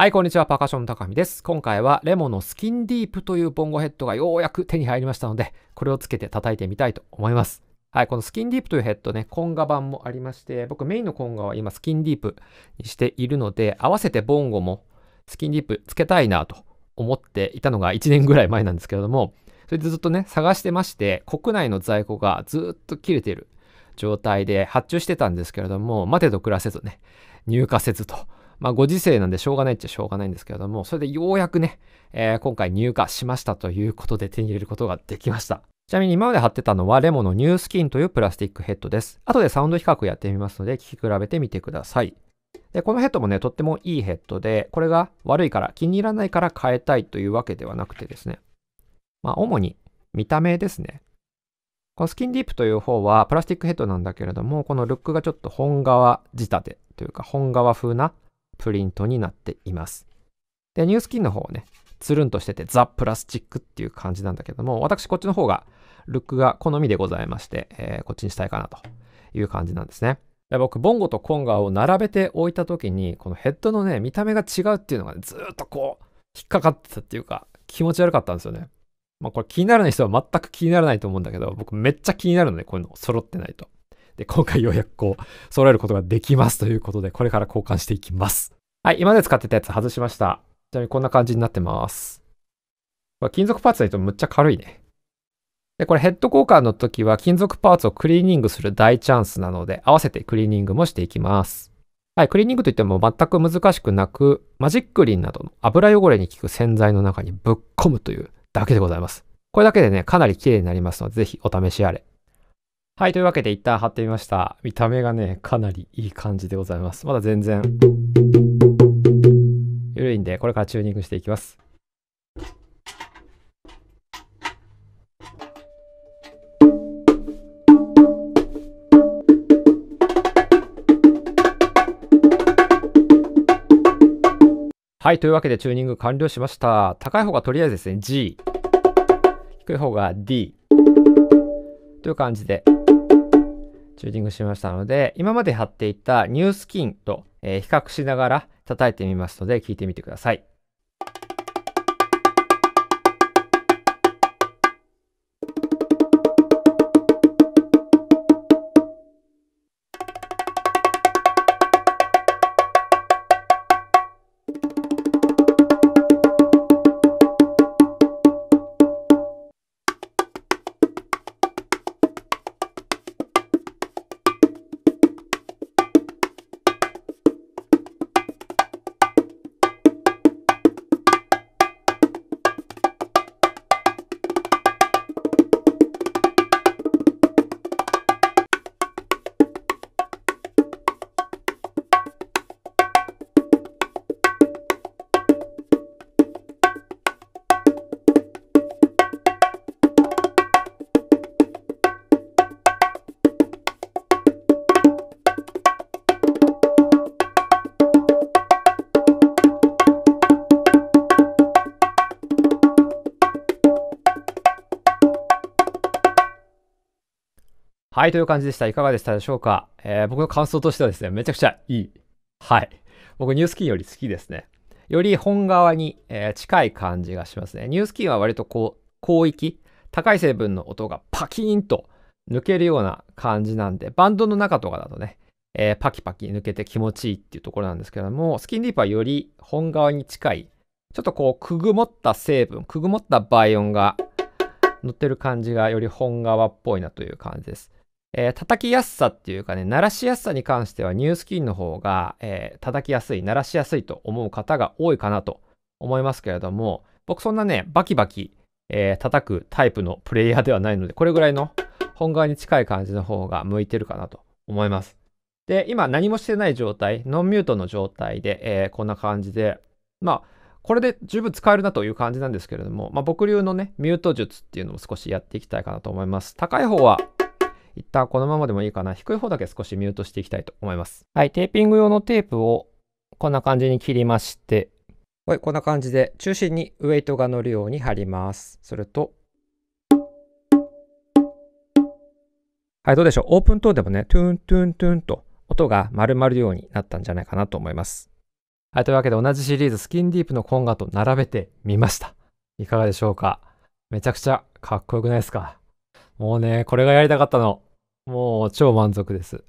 はい、こんにちは。パーカッションの高見です。今回はレモのスキンディープというボンゴヘッドがようやく手に入りましたので、これをつけて叩いてみたいと思います。はい、このスキンディープというヘッドね、コンガ版もありまして、僕メインのコンガは今スキンディープにしているので、合わせてボンゴもスキンディープつけたいなと思っていたのが1年ぐらい前なんですけれども、それでずっとね、探してまして、国内の在庫がずっと切れている状態で発注してたんですけれども、待てど暮らせずね、入荷せずと。まあ、ご時世なんでしょうがないっちゃしょうがないんですけれども、それでようやくね、えー、今回入荷しましたということで手に入れることができました。ちなみに今まで貼ってたのはレモのニュースキンというプラスティックヘッドです。後でサウンド比較やってみますので、聞き比べてみてください。で、このヘッドもね、とってもいいヘッドで、これが悪いから、気に入らないから変えたいというわけではなくてですね。まあ、主に見た目ですね。このスキンディープという方はプラスチックヘッドなんだけれども、このルックがちょっと本革仕立てというか、本革風なプリントになっています。で、ニュースキンの方ね、つるんとしててザ・プラスチックっていう感じなんだけども、私こっちの方がルックが好みでございまして、えー、こっちにしたいかなという感じなんですね。で僕、ボンゴとコンガを並べて置いた時に、このヘッドのね、見た目が違うっていうのが、ね、ずっとこう、引っかかってたっていうか、気持ち悪かったんですよね。まあこれ気にならない人は全く気にならないと思うんだけど、僕めっちゃ気になるので、こういうの揃ってないと。で、今回ようやくこう、揃えることができますということで、これから交換していきます。はい、今まで使ってたやつ外しました。ちなみにこんな感じになってます。金属パーツだとむっちゃ軽いね。で、これヘッド交換の時は金属パーツをクリーニングする大チャンスなので、合わせてクリーニングもしていきます。はい、クリーニングといっても全く難しくなく、マジックリンなどの油汚れに効く洗剤の中にぶっ込むというだけでございます。これだけでね、かなり綺麗になりますので、ぜひお試しあれ。はい、というわけで一旦貼ってみました。見た目がね、かなりいい感じでございます。まだ全然、緩いんで、これからチューニングしていきます。はい、というわけでチューニング完了しました。高い方がとりあえずですね、G。低い方が D。という感じで。チューニングしましたので、今まで貼っていたニュースキンと、え比較しながら叩いてみますので、聞いてみてください。はい、という感じでした。いかがでしたでしょうか、えー、僕の感想としてはですね、めちゃくちゃいい。はい。僕、ニュースキンより好きですね。より本側に、えー、近い感じがしますね。ニュースキンは割とこう、広域、高い成分の音がパキーンと抜けるような感じなんで、バンドの中とかだとね、えー、パキパキ抜けて気持ちいいっていうところなんですけども、スキンディープはより本側に近い、ちょっとこう、くぐもった成分、くぐもった倍音が乗ってる感じがより本側っぽいなという感じです。えー、叩きやすさっていうかね、鳴らしやすさに関してはニュースキンの方が、えー、叩きやすい、鳴らしやすいと思う方が多いかなと思いますけれども、僕そんなね、バキバキ、えー、叩くタイプのプレイヤーではないので、これぐらいの本側に近い感じの方が向いてるかなと思います。で、今何もしてない状態、ノンミュートの状態で、えー、こんな感じで、まあ、これで十分使えるなという感じなんですけれども、まあ、僕流のね、ミュート術っていうのも少しやっていきたいかなと思います。高い方は一旦このままでもいいかな。低い方だけ少しミュートしていきたいと思います。はい、テーピング用のテープをこんな感じに切りまして、はい、こんな感じで中心にウエイトが乗るように貼ります。すると、はい、どうでしょう。オープン等でもね、トゥントゥントゥンと音が丸まるようになったんじゃないかなと思います。はい、というわけで同じシリーズ、スキンディープのコンガと並べてみました。いかがでしょうかめちゃくちゃかっこよくないですかもうね、これがやりたかったの。もう超満足です。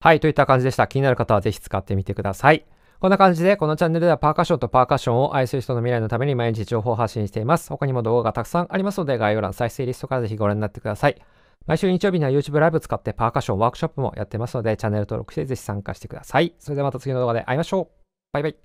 はい、といった感じでした。気になる方はぜひ使ってみてください。こんな感じで、このチャンネルではパーカッションとパーカッションを愛する人の未来のために毎日情報を発信しています。他にも動画がたくさんありますので、概要欄、再生リストからぜひご覧になってください。毎週日曜日には YouTube ライブ使ってパーカッションワークショップもやってますので、チャンネル登録してぜひ参加してください。それではまた次の動画で会いましょう。バイバイ。